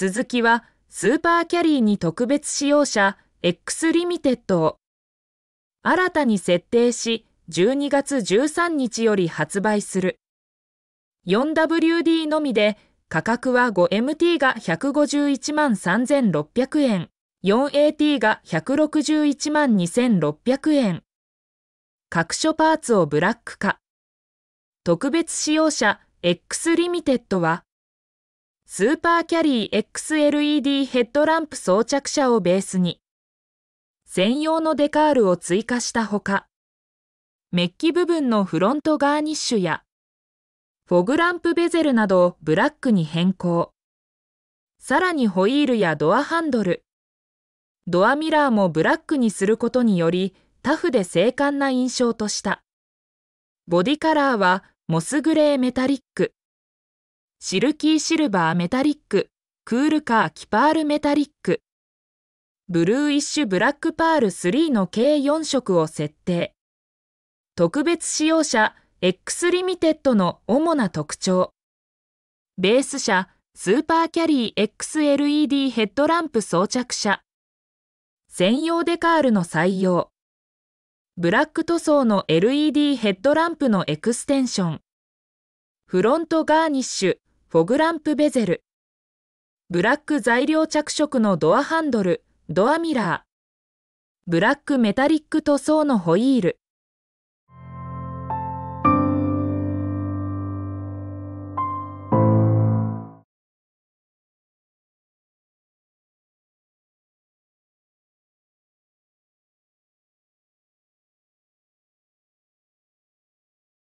スズキはスーパーキャリーに特別使用車 X リミテッドを新たに設定し12月13日より発売する 4WD のみで価格は 5MT が151万3600円 4AT が161万2600円各所パーツをブラック化特別使用車 X リミテッドはスーパーキャリー XLED ヘッドランプ装着車をベースに、専用のデカールを追加したほか、メッキ部分のフロントガーニッシュや、フォグランプベゼルなどをブラックに変更。さらにホイールやドアハンドル、ドアミラーもブラックにすることにより、タフで精悍な印象とした。ボディカラーはモスグレーメタリック。シルキーシルバーメタリック、クールカーキパールメタリック、ブルーイッシュブラックパール3の計4色を設定。特別使用車 X リミテッドの主な特徴。ベース車スーパーキャリー XLED ヘッドランプ装着車。専用デカールの採用。ブラック塗装の LED ヘッドランプのエクステンション。フロントガーニッシュ。フォグランプベゼル。ブラック材料着色のドアハンドル、ドアミラー。ブラックメタリック塗装のホイール。